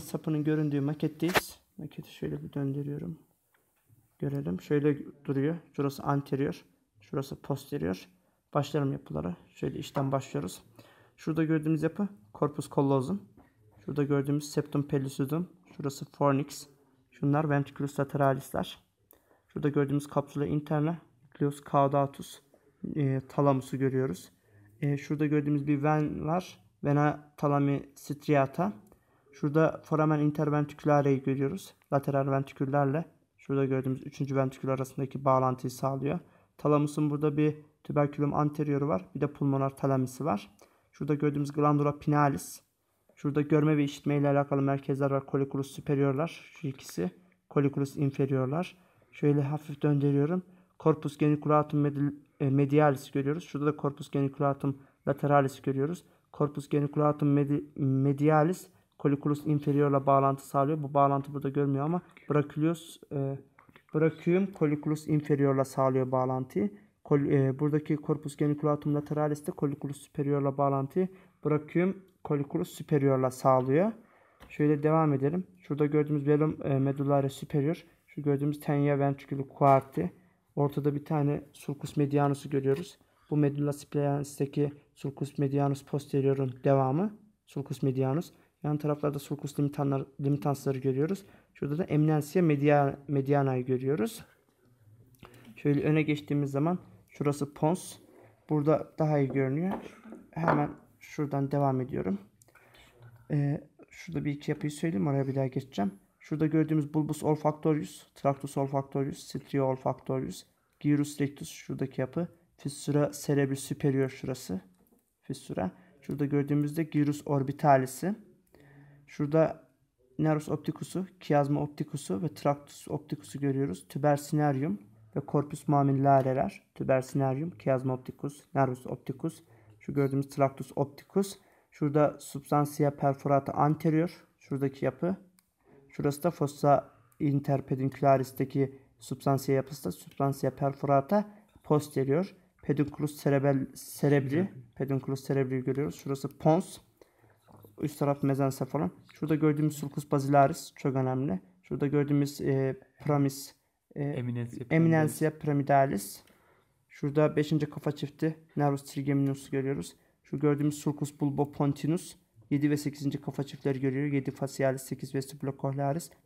sapının göründüğü maketteyiz. Maketi şöyle bir döndürüyorum. Görelim. Şöyle duruyor. Şurası anterior. Şurası posterior. Başlarım yapıları. Şöyle işten başlıyoruz. Şurada gördüğümüz yapı corpus callosum. Şurada gördüğümüz septum pellucidum. Şurası fornix. Şunlar ventriculus lateralisler. Şurada gördüğümüz kapsula interna nucleus caudatus e, talamusu görüyoruz. E, şurada gördüğümüz bir ven var. Vena talami striata. Şurada foramen interventikülareyi görüyoruz. Lateral ventiküllerle şurada gördüğümüz üçüncü ventikül arasındaki bağlantıyı sağlıyor. Talamusun burada bir tüberkülüm anteriyoru var. Bir de pulmonar talamisi var. Şurada gördüğümüz glandula pinalis. Şurada görme ve işitme ile alakalı merkezler var. Kolikulus superiorlar. Şu ikisi. Kolikulus inferiorlar. Şöyle hafif döndürüyorum. Corpus geniculatum e, medialis görüyoruz. Şurada da corpus geniculatum lateralis görüyoruz. Corpus geniculatum medialis Kolikulus inferiorla bağlantı sağlıyor. Bu bağlantı burada görmüyor ama Brachius e, Brachium Kolikulus inferiorla sağlıyor bağlantıyı. Kol, e, buradaki corpus geniculatum lateralis de Kolikulus superiorla bağlantıyı Brachium Kolikulus superiorla sağlıyor. Şöyle devam edelim. Şurada gördüğümüz velum e, medullare superior. Şu gördüğümüz tenya ventriculi quarti. Ortada bir tane sulcus medianus'u görüyoruz. Bu medulla spinalis'teki sulcus medianus posterior'un devamı. Sulcus medianus. Yan taraflarda sulcus limitanlar, limitansları görüyoruz. Şurada da emnensia media, mediana'yı görüyoruz. Şöyle öne geçtiğimiz zaman şurası pons. Burada daha iyi görünüyor. Hemen şuradan devam ediyorum. Ee, şurada bir iki yapıyı söyleyeyim. Oraya bir daha geçeceğim. Şurada gördüğümüz bulbus olfactorius, tractus olfactorius, strio olfactorius, gyrus rectus şuradaki yapı. Fissura cerebri superior şurası. Fissura. Şurada gördüğümüzde gyrus orbitalisi. Şurada Nerus opticusu, Chiasma opticusu ve Tractus opticusu görüyoruz. Tubersinarium ve Corpus mammillarer, Tubersinarium, Chiasma opticus, Nervus opticus, şu gördüğümüz Tractus opticus. Şurada Substantia perforata anterior, şuradaki yapı. Şurası da fossa interpeduncularis'teki substansiye yapısı da substansiye perforata posterior. Pedunculus cerebel, cerebri, pedunculus cerebri görüyoruz. Şurası pons. Üst taraf mezensefalon. Şurada gördüğümüz sulcus basilaris çok önemli. Şurada gördüğümüz e, pramis e, eminensia, eminensia Şurada 5. kafa çifti nervus trigeminus görüyoruz. Şu gördüğümüz sulcus bulbopontinus. 7 ve 8. kafa çiftleri görüyor. 7 fasialis, 8 vestibulo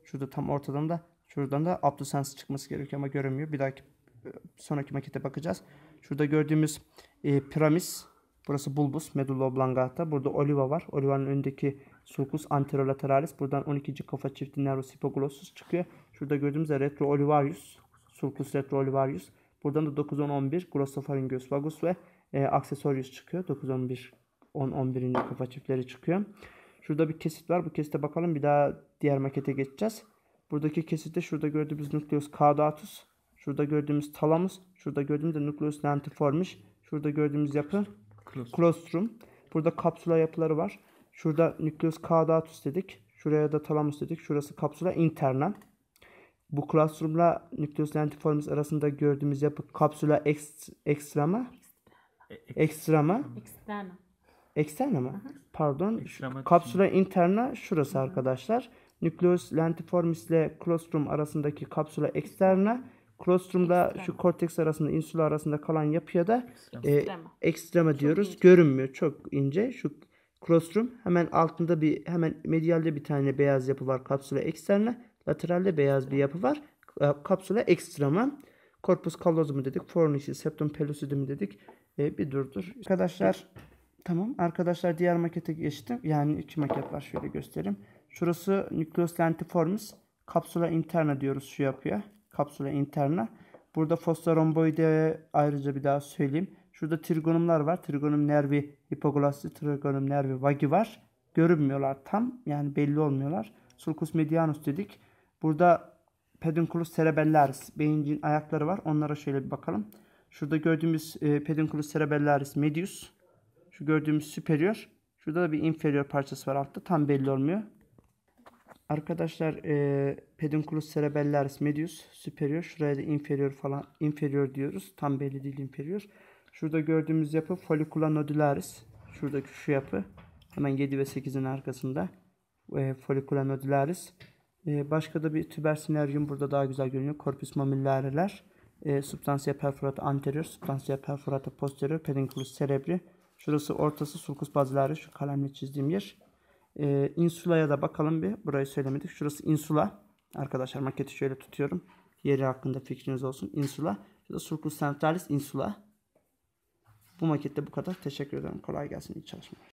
Şurada tam ortadan da şuradan da abdüsens çıkması gerekiyor ama göremiyor. Bir dahaki e, sonraki makete bakacağız. Şurada gördüğümüz e, piramis Burası bulbus medulla oblongata. Burada oliva var. Olivanın önündeki sulcus anterolateralis. Buradan 12. kafa çifti nervus hipoglossus çıkıyor. Şurada gördüğümüz retro olivarius. Sulcus retro olivarius. Buradan da 9 10 11 glossopharyngeus vagus ve e, accessorius çıkıyor. 9 11 10 11. kafa çiftleri çıkıyor. Şurada bir kesit var. Bu kesite bakalım. Bir daha diğer makete geçeceğiz. Buradaki kesitte şurada gördüğümüz nukleus caudatus. Şurada gördüğümüz talamus. Şurada gördüğümüz de nukleus lentiformis. Şurada gördüğümüz yapı Klostrum. Burada kapsüla yapıları var. Şurada nükleus caudatus dedik. Şuraya da talamus dedik. Şurası kapsula interna. Bu klostrumla nükleus lentiformis arasında gördüğümüz yapı kapsula ex, ekstrema. Ekstrema. Ekstrema. mı? Pardon. Ekstrema kapsula interna şurası arkadaşlar. Nükleus lentiformis ile klostrum arasındaki kapsula eksterna. Klostrumda şu korteks arasında, insula arasında kalan yapıya da e, ekstrema diyoruz. Çok Görünmüyor çok ince. Şu klostrum hemen altında bir hemen medialde bir tane beyaz yapı var kapsüle eksterna. Lateralde beyaz evet. bir yapı var. E, kapsüle ekstrema. Korpus kallozum dedik. Fornisi, septum pellucidum dedik. E, bir durdur. Arkadaşlar tamam. Arkadaşlar diğer makete geçtim. Yani iki maket var. Şöyle göstereyim. Şurası nucleus lentiformis. Kapsula interna diyoruz şu yapıya kapsüle interna. Burada fosforomboide ayrıca bir daha söyleyeyim. Şurada trigonumlar var. Trigonum nervi hipoglossi, trigonum nervi vagi var. Görünmüyorlar tam. Yani belli olmuyorlar. Sulcus medianus dedik. Burada pedunculus cerebellaris. Beyincin ayakları var. Onlara şöyle bir bakalım. Şurada gördüğümüz e, pedunculus cerebellaris medius. Şu gördüğümüz superior. Şurada da bir inferior parçası var altta. Tam belli olmuyor. Arkadaşlar e, pedunculus cerebellaris medius superior. Şuraya da inferior falan inferior diyoruz. Tam belli değil inferior. Şurada gördüğümüz yapı follicula nodularis. Şuradaki şu yapı. Hemen 7 ve 8'in arkasında. E, follicula nodularis. E, başka da bir tübersineryum burada daha güzel görünüyor. Corpus mammillareler. E, substantia perforata anterior, substantia perforata posterior, pedunculus cerebri. Şurası ortası sulcus bazilaris. Şu kalemle çizdiğim yer. E, ee, insula'ya da bakalım bir. Burayı söylemedik. Şurası insula. Arkadaşlar maketi şöyle tutuyorum. Yeri hakkında fikriniz olsun. Insula. Şurada Surcus Centralis Insula. Bu makette bu kadar. Teşekkür ederim. Kolay gelsin. İyi çalışmalar.